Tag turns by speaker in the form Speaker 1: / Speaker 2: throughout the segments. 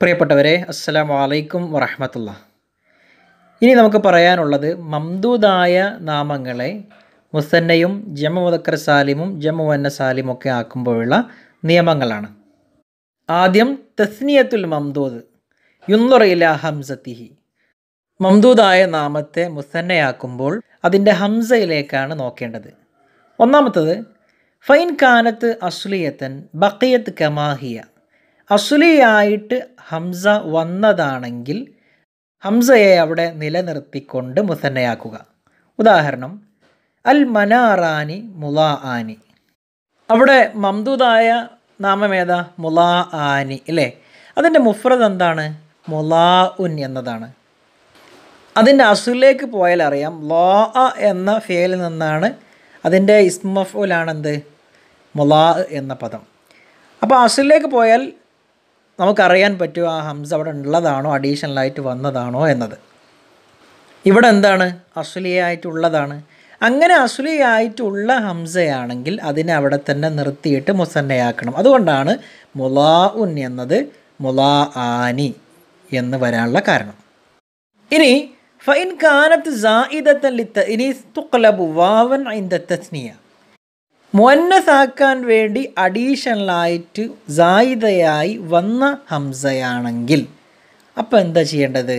Speaker 1: പ്രിയപ്പെട്ടവരെ അസ്സാം വലൈക്കും വറഹമത്തുള്ള ഇനി നമുക്ക് പറയാനുള്ളത് മംദൂദായ നാമങ്ങളെ മുസന്നയും ജമ മുദക്കർ സാലിമും ജമ സാലിമും ഒക്കെ ആക്കുമ്പോഴുള്ള നിയമങ്ങളാണ് ആദ്യം തസ്നിയത്തുൽ മംദൂദ് യുന്നുറയില ഹംസത്തിഹി മംദൂദായ നാമത്തെ മുസന്നയാക്കുമ്പോൾ അതിൻ്റെ ഹംസയിലേക്കാണ് നോക്കേണ്ടത് ഒന്നാമത്തത് ഫൈൻ കാനത്ത് അസ്ലിയത്തൻ ബക്കയത്ത് കമാഹിയ അസുലിയായിട്ട് ഹംസ വന്നതാണെങ്കിൽ ഹംസയെ അവിടെ നിലനിർത്തിക്കൊണ്ട് മുസന്നയാക്കുക ഉദാഹരണം അൽ മനാറാനി മുലാ ആനി അവിടെ മംദൂദായ നാമമേതാ മുലാ ആനി അല്ലേ അതിൻ്റെ മുഫ്രദ് എന്താണ് മുലാ ഉൻ എന്നതാണ് അതിൻ്റെ അസുലേക്ക് പോയാൽ അറിയാം ലോ അ എന്ന ഫേലിൽ നിന്നാണ് അതിൻ്റെ ഇസ്മഫുലാണെന്ത് എന്ത് മുലാ എന്ന പദം അപ്പോൾ അസുലേക്ക് പോയാൽ നമുക്കറിയാൻ പറ്റും ആ ഹംസ അവിടെ ഉള്ളതാണോ അഡീഷണലായിട്ട് വന്നതാണോ എന്നത് ഇവിടെ എന്താണ് അശ്ലീയമായിട്ടുള്ളതാണ് അങ്ങനെ അശ്ലീയമായിട്ടുള്ള ഹംസയാണെങ്കിൽ അതിനെ അവിടെ തന്നെ നിർത്തിയിട്ട് മുസന്നയാക്കണം അതുകൊണ്ടാണ് മുലാ ഉൻ എന്നത് മുലാ ആനി എന്ന് വരാനുള്ള കാരണം ഇനി ഫൈൻ കാനത്ത് ഇനി തുക്കലബു വാവൻ ദ തസ്നിയ മുന്നസാക്കാൻ വേണ്ടി അഡീഷണലായിട്ട് സായിതയായി വന്ന ഹംസയാണെങ്കിൽ അപ്പോൾ എന്താ ചെയ്യേണ്ടത്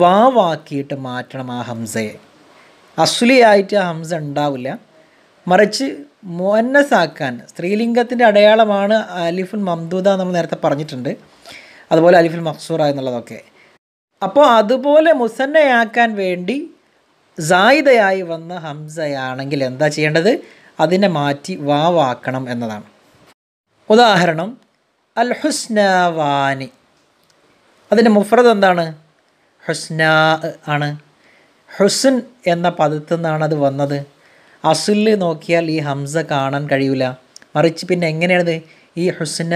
Speaker 1: വാവാക്കിയിട്ട് മാറ്റണം ആ ഹംസയെ അസുലിയായിട്ട് ആ ഹംസ ഉണ്ടാവില്ല മറിച്ച് മുന്നസാക്കാൻ സ്ത്രീലിംഗത്തിൻ്റെ അടയാളമാണ് അലിഫുൽ മംദൂദ നമ്മൾ നേരത്തെ പറഞ്ഞിട്ടുണ്ട് അതുപോലെ അലിഫുൽ മഖ്സൂറ എന്നുള്ളതൊക്കെ അപ്പോൾ അതുപോലെ മുസന്നയാക്കാൻ വേണ്ടി സായിതയായി വന്ന ഹംസയാണെങ്കിൽ എന്താ ചെയ്യേണ്ടത് അതിനെ മാറ്റി വാവാക്കണം എന്നതാണ് ഉദാഹരണം അൽ ഹുസ്നവാനി അതിൻ്റെ മുഫ്രദ് എന്താണ് ഹുസ്ന ആണ് ഹുസ്ൻ എന്ന പദത്തു നിന്നാണ് അത് വന്നത് അസുല് നോക്കിയാൽ ഈ ഹംസ കാണാൻ കഴിയില്ല മറിച്ച് പിന്നെ എങ്ങനെയാണത് ഈ ഹുസ്ന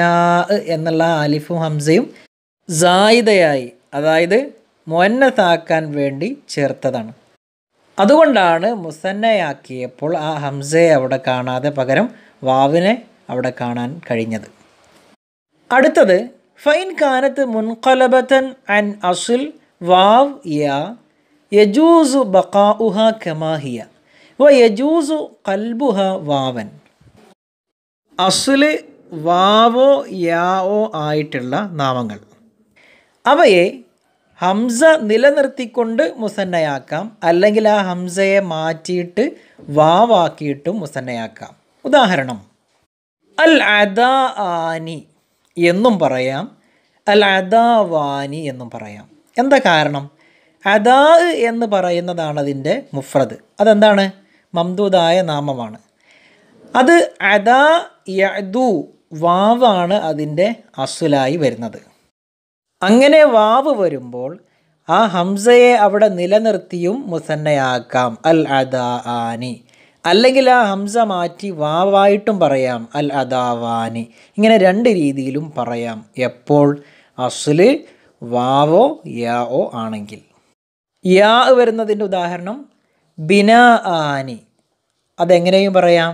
Speaker 1: എന്നുള്ള അലിഫും ഹംസയും സായിതയായി അതായത് മൊന്നത്താക്കാൻ വേണ്ടി ചേർത്തതാണ് അതുകൊണ്ടാണ് മുസന്നയാക്കിയപ്പോൾ ആ ഹംസയെ അവിടെ കാണാതെ പകരം വാവിനെ അവിടെ കാണാൻ കഴിഞ്ഞത് അടുത്തത് ഫൈൻ കാനത്ത് മുൻകലബത്തൻ അൻ അസുൽ വാവ് യാ യജൂസു ബക്കാഉഹ കമാഹിയ വ യജൂസു കൽബുഹ വാവൻ അസുല് വാവോ യാവോ ആയിട്ടുള്ള നാമങ്ങൾ അവയെ ഹംസ നിലനിർത്തിക്കൊണ്ട് മുസന്നയാക്കാം അല്ലെങ്കിൽ ആ ഹംസയെ മാറ്റിയിട്ട് വാവാക്കിയിട്ടും മുസന്നയാക്കാം ഉദാഹരണം അൽ അദാ ആനി എന്നും പറയാം അൽ അദാവാനി എന്നും പറയാം എന്താ കാരണം അദാ എന്ന് പറയുന്നതാണ് അതിൻ്റെ മുഫ്രദ് അതെന്താണ് മംദൂദായ നാമമാണ് അത് അദാ യദു വാവാണ് അതിൻ്റെ അസുലായി വരുന്നത് അങ്ങനെ വാവ് വരുമ്പോൾ ആ ഹംസയെ അവിടെ നിലനിർത്തിയും മുസന്നയാക്കാം അൽ അദാ ആനി അല്ലെങ്കിൽ ആ ഹംസ മാറ്റി വാവായിട്ടും പറയാം അൽ അദാവാനി ഇങ്ങനെ രണ്ട് രീതിയിലും പറയാം എപ്പോൾ അസ്ല് വാവോ യാ ഓ ആണെങ്കിൽ യാ വരുന്നതിൻ്റെ ഉദാഹരണം ബിനാ ആനി അതെങ്ങനെയും പറയാം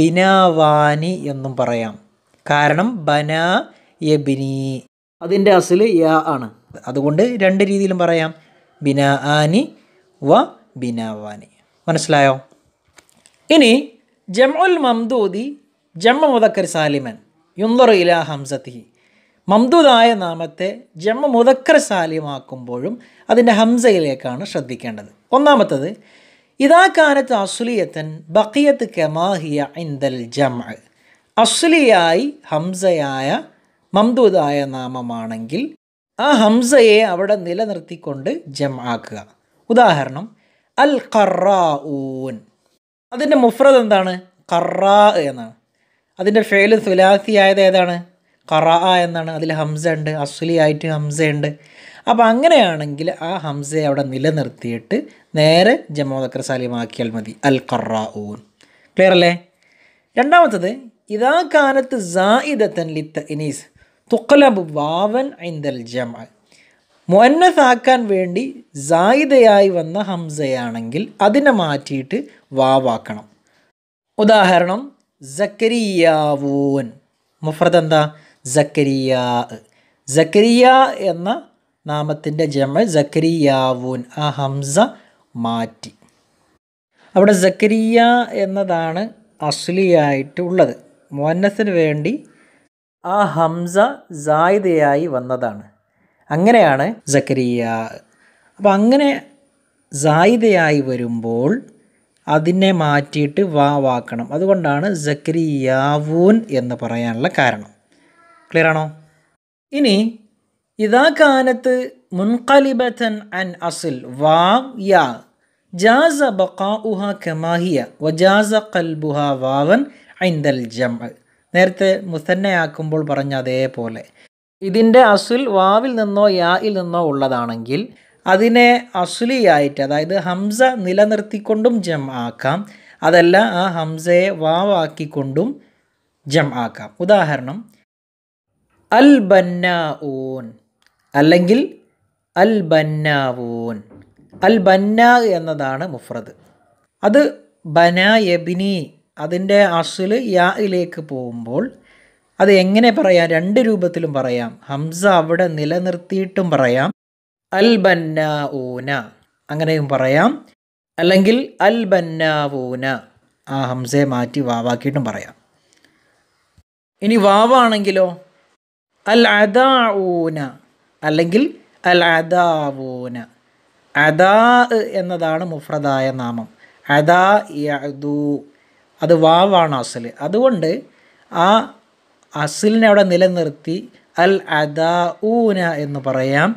Speaker 1: ബിനാവാനി എന്നും പറയാം കാരണം ബന യബിനി അതിൻ്റെ അസിൽ യാ ആണ് അതുകൊണ്ട് രണ്ട് രീതിയിലും പറയാം ബിന ആനി വ ബിനാവാനി മനസ്സിലായോ ഇനി ജമുൽ മംദൂദി ജമ്മ മുതക്കർ സാലിമൻ യുന്ദറു ഇല ഹംസത്തിഹി മംദൂദായ നാമത്തെ ജമ്മ മുതക്കർ സാലിമാക്കുമ്പോഴും അതിൻ്റെ ഹംസയിലേക്കാണ് ശ്രദ്ധിക്കേണ്ടത് ഒന്നാമത്തത് ഇതാ കാലത്ത് അസുലിയത്തൻ ബക്കിയത്ത് കെമാഹിയ ഇന്ദൽ ജമ അസുലിയായി ഹംസയായ മംദൂദായ നാമമാണെങ്കിൽ ആ ഹംസയെ അവിടെ നിലനിർത്തിക്കൊണ്ട് ജം ആക്കുക ഉദാഹരണം അൽ ഖറാഊൻ അതിൻ്റെ മുഫ്രദ് എന്താണ് ഖറാ എന്നാണ് അതിൻ്റെ ഫേല് സുലാസി ആയത് ഏതാണ് ഖറാ എന്നാണ് അതിൽ ഹംസ ഉണ്ട് അസുലി ആയിട്ട് ഹംസയുണ്ട് അപ്പോൾ അങ്ങനെയാണെങ്കിൽ ആ ഹംസയെ അവിടെ നിലനിർത്തിയിട്ട് നേരെ ജമോദക്രസാലിമാക്കിയാൽ മതി അൽ ഖറാഊൻ ക്ലിയർ അല്ലേ രണ്ടാമത്തത് ഇതാ കാലത്ത് ജായിദത്തൻ ലിത്ത് ഇനീസ് തുക്കലബ് വാവൻ ഐന്തൽ ജമ മൊന്നസാക്കാൻ വേണ്ടി സായിദയായി വന്ന ഹംസയാണെങ്കിൽ അതിനെ മാറ്റിയിട്ട് വാവാക്കണം ഉദാഹരണം ജക്കരിയാവൂൻ മുഫ്രദ് എന്താ സക്കരിയ ജക്കരിയ എന്ന നാമത്തിൻ്റെ ജമ ജക്കരിയാവൂൻ ആ ഹംസ മാറ്റി അവിടെ ജക്കരിയ എന്നതാണ് അസ്ലിയായിട്ട് ഉള്ളത് മോന്നസിന് വേണ്ടി ആ ഹംസ സായിദയായി വന്നതാണ് അങ്ങനെയാണ് സക്കരിയ അപ്പോൾ അങ്ങനെ സായിദയായി വരുമ്പോൾ അതിനെ മാറ്റിയിട്ട് വാ വാക്കണം അതുകൊണ്ടാണ് സക്കരിയാവൂൻ എന്ന് പറയാനുള്ള കാരണം ക്ലിയർ ആണോ ഇനി ഇതാ കാലത്ത് മുൻകലിബത്തൻ അൻ അസിൽ വാവ് യാ ജാസ ബക്കാഉഹ കമാഹിയ വജാസ കൽബുഹ വാവൻ ഐന്ദൽ ജമ്മൽ നേരത്തെ മുസന്നയാക്കുമ്പോൾ പറഞ്ഞ അതേപോലെ ഇതിൻ്റെ അസുൽ വാവിൽ നിന്നോ യായിൽ നിന്നോ ഉള്ളതാണെങ്കിൽ അതിനെ അസുലിയായിട്ട് അതായത് ഹംസ നിലനിർത്തിക്കൊണ്ടും ജം ആക്കാം അതല്ല ആ ഹംസയെ വാവാക്കിക്കൊണ്ടും ജം ആക്കാം ഉദാഹരണം അൽ ഓൻ അല്ലെങ്കിൽ അൽ ബന്നാവൂൻ അൽ ബന്ന എന്നതാണ് മുഫ്രദ് അത് ബന യബിനി അതിൻ്റെ അസുൽ യായിലേക്ക് പോകുമ്പോൾ അത് എങ്ങനെ പറയാം രണ്ട് രൂപത്തിലും പറയാം ഹംസ അവിടെ നിലനിർത്തിയിട്ടും പറയാം അൽ ഊന അങ്ങനെയും പറയാം അല്ലെങ്കിൽ അൽ ബന്നാവൂന ആ ഹംസയെ മാറ്റി വാവാക്കിയിട്ടും പറയാം ഇനി വാവാണെങ്കിലോ അൽ അദാഊന അല്ലെങ്കിൽ അൽ അദാവൂന അദാ എന്നതാണ് മുഫ്രദായ നാമം അദാ യദൂ അത് വാവാണ് അസൽ അതുകൊണ്ട് ആ അസലിനെ അവിടെ നിലനിർത്തി അൽ ഊന എന്ന് പറയാം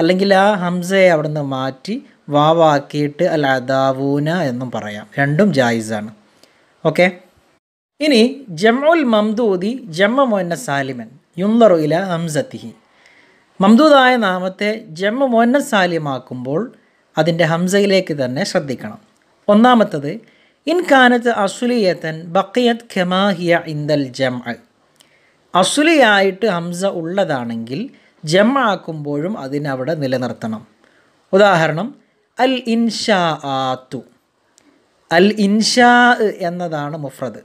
Speaker 1: അല്ലെങ്കിൽ ആ ഹംസയെ അവിടെ നിന്ന് മാറ്റി വാവാക്കിയിട്ട് അൽ അദാവൂന എന്നും പറയാം രണ്ടും ജായിസാണ് ഓക്കെ ഇനി ജമുൽ മംദൂദി ജമ്മ മൊന്ന സാലിമൻ യുന്തറു ഇല ഹംസത്തിഹി മംദൂദായ നാമത്തെ ജമ്മ മൊന്ന സാലിമാക്കുമ്പോൾ അതിൻ്റെ ഹംസയിലേക്ക് തന്നെ ശ്രദ്ധിക്കണം ഒന്നാമത്തത് ഇൻകാനത്ത് അസുലിയത്തൻ ബക്കിയത് ഖമാഹിയ ഇന്ദൽ ജം അസുലിയായിട്ട് ഹംസ ഉള്ളതാണെങ്കിൽ ജം ആക്കുമ്പോഴും അതിനവിടെ നിലനിർത്തണം ഉദാഹരണം അൽ ഇൻഷാ ആത്തു അൽ ഇൻഷാ എന്നതാണ് മുഫ്രദ്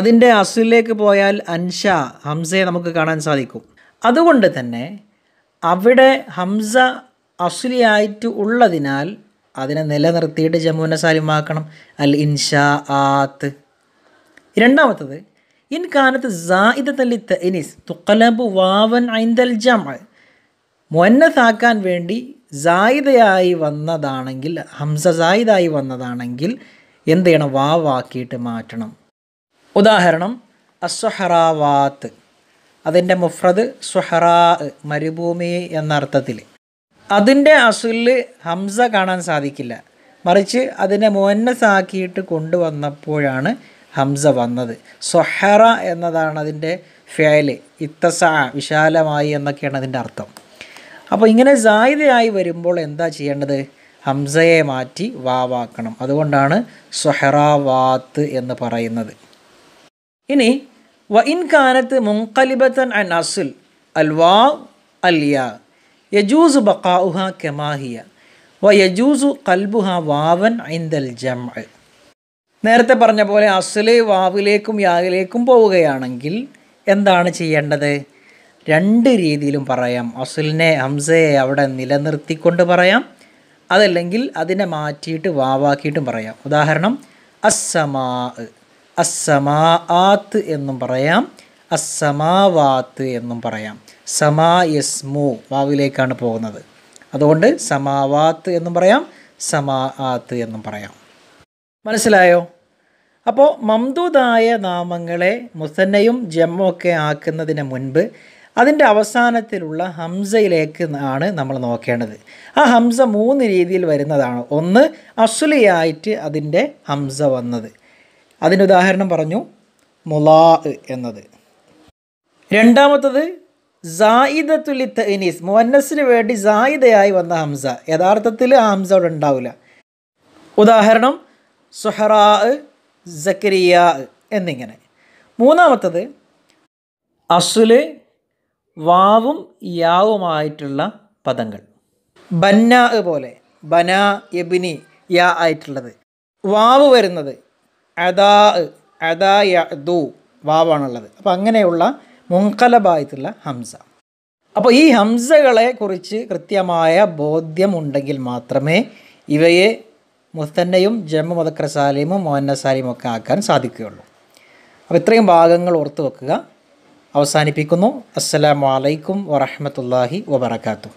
Speaker 1: അതിൻ്റെ അസുലിലേക്ക് പോയാൽ അൻഷ ഹംസയെ നമുക്ക് കാണാൻ സാധിക്കും അതുകൊണ്ട് തന്നെ അവിടെ ഹംസ അസുലിയായിട്ട് ഉള്ളതിനാൽ അതിനെ നിലനിർത്തിയിട്ട് ജമ്മുവിനെ സാലിമാക്കണം അൽ ഇൻഷാ ആത്ത് രണ്ടാമത്തത് ഇൻ കാനത്ത് ജായിദത്തല്ലി തനീസ് തുക്കലബ് വാവൻ ഐന്തൽ ജമ മൊന്നസാക്കാൻ വേണ്ടി സായിദയായി വന്നതാണെങ്കിൽ ഹംസ സായിദായി വന്നതാണെങ്കിൽ എന്ത് ചെയ്യണം വാവാക്കിയിട്ട് മാറ്റണം ഉദാഹരണം അസ്വഹറാവാത്ത് അതിൻ്റെ മുഫ്രദ് സുഹറാ മരുഭൂമി എന്ന അർത്ഥത്തിൽ അതിൻ്റെ അസുലിൽ ഹംസ കാണാൻ സാധിക്കില്ല മറിച്ച് അതിനെ മോന്നസാക്കിയിട്ട് കൊണ്ടുവന്നപ്പോഴാണ് ഹംസ വന്നത് സൊഹറ എന്നതാണ് അതിൻ്റെ ഫേല് ഇത്തസ വിശാലമായി എന്നൊക്കെയാണ് അതിൻ്റെ അർത്ഥം അപ്പോൾ ഇങ്ങനെ സായുധയായി വരുമ്പോൾ എന്താ ചെയ്യേണ്ടത് ഹംസയെ മാറ്റി വാവാക്കണം അതുകൊണ്ടാണ് സൊഹറാവാത്ത് എന്ന് പറയുന്നത് ഇനി വ ഇൻ കാനത്ത് മുൻകലിബത്തൻ അൻ അസുൽ അൽ വാ അൽ യാ യജൂസു ബക്കാഉഹ കെമാഹിയ വ യജൂസു കൽബുഹ വാവൻ ഐന്ദൽ ജം നേരത്തെ പറഞ്ഞ പോലെ അസുലെ വാവിലേക്കും യാവിലേക്കും പോവുകയാണെങ്കിൽ എന്താണ് ചെയ്യേണ്ടത് രണ്ട് രീതിയിലും പറയാം അസുലിനെ ഹംസയെ അവിടെ നിലനിർത്തിക്കൊണ്ട് പറയാം അതല്ലെങ്കിൽ അതിനെ മാറ്റിയിട്ട് വാവാക്കിയിട്ടും പറയാം ഉദാഹരണം അസ്സമാ അസ്സമാ ആത്ത് എന്നും പറയാം അസ്സമാവാത്ത് എന്നും പറയാം സമായസ്മു വാവിലേക്കാണ് പോകുന്നത് അതുകൊണ്ട് സമാവാത്ത് എന്നും പറയാം സമാആത്ത് എന്നും പറയാം മനസ്സിലായോ അപ്പോൾ മംദൂദായ നാമങ്ങളെ മുസന്നയും ജമ്മൊക്കെ ആക്കുന്നതിന് മുൻപ് അതിൻ്റെ അവസാനത്തിലുള്ള ഹംസയിലേക്ക് ആണ് നമ്മൾ നോക്കേണ്ടത് ആ ഹംസ മൂന്ന് രീതിയിൽ വരുന്നതാണ് ഒന്ന് അസുലിയായിട്ട് അതിൻ്റെ ഹംസ വന്നത് അതിന് ഉദാഹരണം പറഞ്ഞു മുലാ എന്നത് രണ്ടാമത്തത് ജായിദത്തുലി തനീസ് മുവന്നസിന് വേണ്ടി ജായിദയായി വന്ന ഹംസ യഥാർത്ഥത്തിൽ ആ ഹംസ അവിടെ ഉണ്ടാവില്ല ഉദാഹരണം സുഹറാ ജക്കരിയ എന്നിങ്ങനെ മൂന്നാമത്തത് അസുല് വാവും യാവുമായിട്ടുള്ള പദങ്ങൾ ബന്ന പോലെ ബന എബിനി യാ ആയിട്ടുള്ളത് വാവ് വരുന്നത് അദാ അദാ യു വാവാണുള്ളത് അപ്പം അങ്ങനെയുള്ള മുൻകലബായിട്ടുള്ള ഹംസ അപ്പോൾ ഈ ഹംസകളെ കുറിച്ച് കൃത്യമായ ബോധ്യമുണ്ടെങ്കിൽ മാത്രമേ ഇവയെ മുത്തന്നയും ജമ്മു മതക്രസാലിയും മോഹന്നസാലിയും ഒക്കെ ആക്കാൻ സാധിക്കുകയുള്ളൂ അപ്പോൾ ഇത്രയും ഭാഗങ്ങൾ ഓർത്തു വെക്കുക അവസാനിപ്പിക്കുന്നു അലൈക്കും വറഹമത്തല്ലാഹി വബർക്കാത്തു